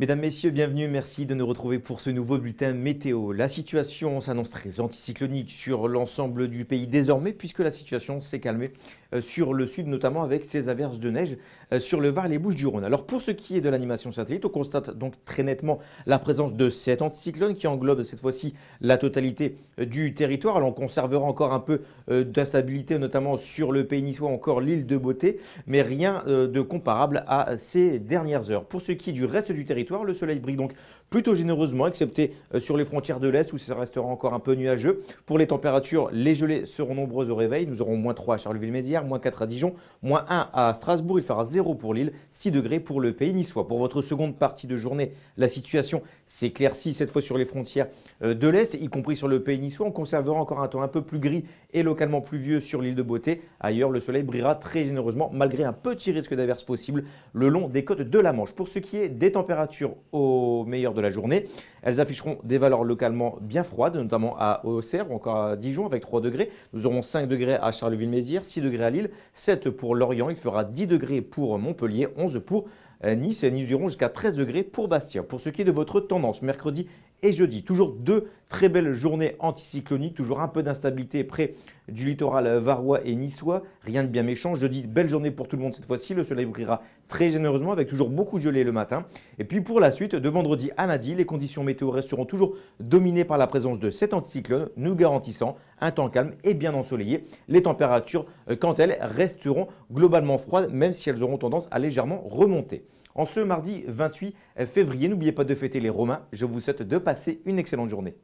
Mesdames, Messieurs, bienvenue. Merci de nous retrouver pour ce nouveau bulletin météo. La situation s'annonce très anticyclonique sur l'ensemble du pays désormais, puisque la situation s'est calmée euh, sur le sud, notamment avec ces averses de neige euh, sur le Var et les Bouches-du-Rhône. Alors, pour ce qui est de l'animation satellite, on constate donc très nettement la présence de cet anticyclone qui englobe cette fois-ci la totalité euh, du territoire. Alors, on conservera encore un peu d'instabilité, notamment sur le pays niçois, encore l'île de Beauté, mais rien de comparable à ces dernières heures. Pour ce qui est du reste du territoire, le soleil brille donc plutôt généreusement, excepté euh, sur les frontières de l'Est où ça restera encore un peu nuageux. Pour les températures, les gelées seront nombreuses au réveil. Nous aurons moins 3 à Charleville-Mézières, moins 4 à Dijon, moins 1 à Strasbourg. Il fera 0 pour l'île, 6 degrés pour le pays niçois. Pour votre seconde partie de journée, la situation s'éclaircit cette fois sur les frontières euh, de l'Est, y compris sur le pays niçois. On conservera encore un temps un peu plus gris et localement plus vieux sur l'île de Beauté. Ailleurs, le soleil brillera très généreusement malgré un petit risque d'averse possible le long des côtes de la Manche. Pour ce qui est des températures, au meilleur de la journée. Elles afficheront des valeurs localement bien froides, notamment à Auxerre ou encore à Dijon avec 3 degrés. Nous aurons 5 degrés à Charleville-Mézières, 6 degrés à Lille, 7 pour Lorient. Il fera 10 degrés pour Montpellier, 11 pour euh, Nice et nous irons jusqu'à 13 degrés pour Bastia. Pour ce qui est de votre tendance, mercredi et jeudi. Toujours deux très belles journées anticycloniques, toujours un peu d'instabilité près du littoral varois et niçois. Rien de bien méchant. Jeudi, belle journée pour tout le monde cette fois-ci. Le soleil brillera très généreusement avec toujours beaucoup de gelée le matin. Et puis pour la suite, de vendredi à lundi, les conditions météo resteront toujours dominées par la présence de cet anticyclone, nous garantissant un temps calme et bien ensoleillé. Les températures, euh, quant elles, resteront globalement froides, même si elles auront tendance à légèrement remonter. En ce mardi 28 euh, février, n'oubliez pas de fêter les Romains. Je vous souhaite de passer une excellente journée.